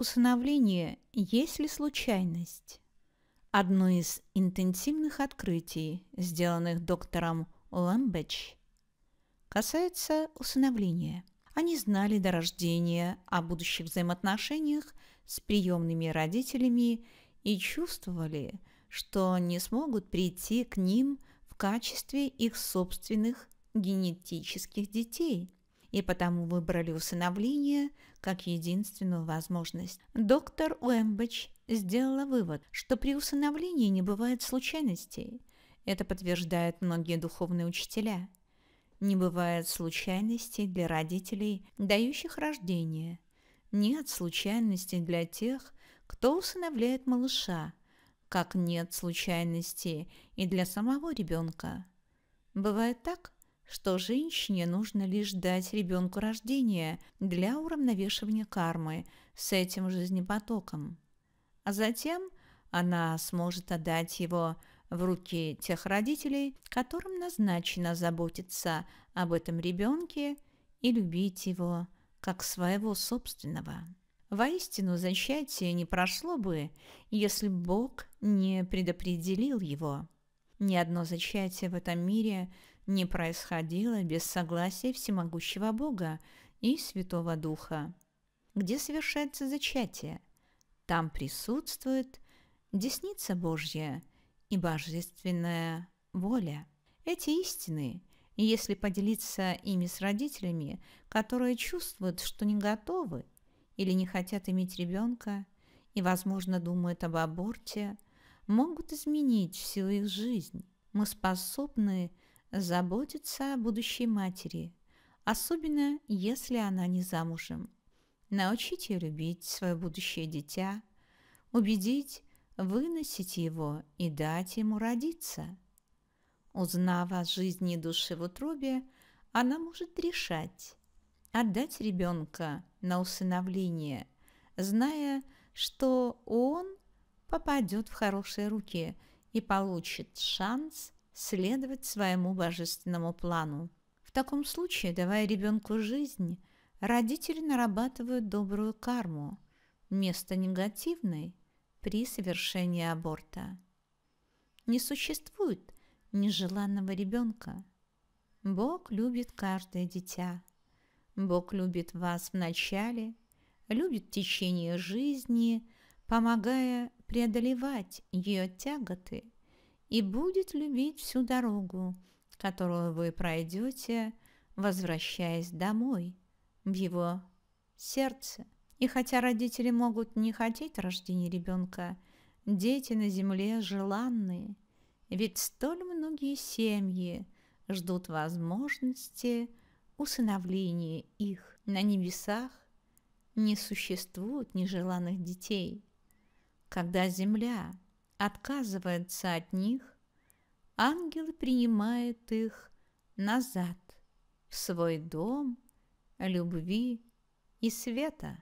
Усыновление есть ли случайность? Одно из интенсивных открытий, сделанных доктором Ламбеч, касается усыновления. Они знали до рождения о будущих взаимоотношениях с приемными родителями и чувствовали, что не смогут прийти к ним в качестве их собственных генетических детей – и потому выбрали усыновление как единственную возможность. Доктор Уэмбич сделала вывод, что при усыновлении не бывает случайностей. Это подтверждают многие духовные учителя. Не бывает случайностей для родителей, дающих рождение. Нет случайностей для тех, кто усыновляет малыша, как нет случайностей и для самого ребенка. Бывает так, что женщине нужно лишь дать ребенку рождение для уравновешивания кармы с этим жизнепотоком. А затем она сможет отдать его в руки тех родителей, которым назначено заботиться об этом ребенке и любить его как своего собственного. Воистину, зачатие не прошло бы, если Бог не предопределил его. Ни одно зачатие в этом мире – не происходило без согласия всемогущего Бога и Святого Духа. Где совершается зачатие, там присутствует десница Божья и божественная воля. Эти истины, если поделиться ими с родителями, которые чувствуют, что не готовы или не хотят иметь ребенка и, возможно, думают об аборте, могут изменить всю их жизнь. Мы способны – заботиться о будущей матери, особенно если она не замужем. Научить ее любить свое будущее дитя, убедить, выносить его и дать ему родиться. Узнав о жизни души в утробе, она может решать, отдать ребенка на усыновление, зная, что он попадет в хорошие руки и получит шанс – следовать своему божественному плану. В таком случае, давая ребенку жизнь, родители нарабатывают добрую карму, место негативной при совершении аборта. Не существует нежеланного ребенка. Бог любит каждое дитя. Бог любит вас в начале, любит в течение жизни, помогая преодолевать ее тяготы – и будет любить всю дорогу, которую вы пройдете, возвращаясь домой, в его сердце. И хотя родители могут не хотеть рождения ребенка, дети на земле желанные, ведь столь многие семьи ждут возможности усыновления их на небесах, не существует нежеланных детей. Когда земля – отказывается от них, ангел принимает их назад в свой дом любви и света.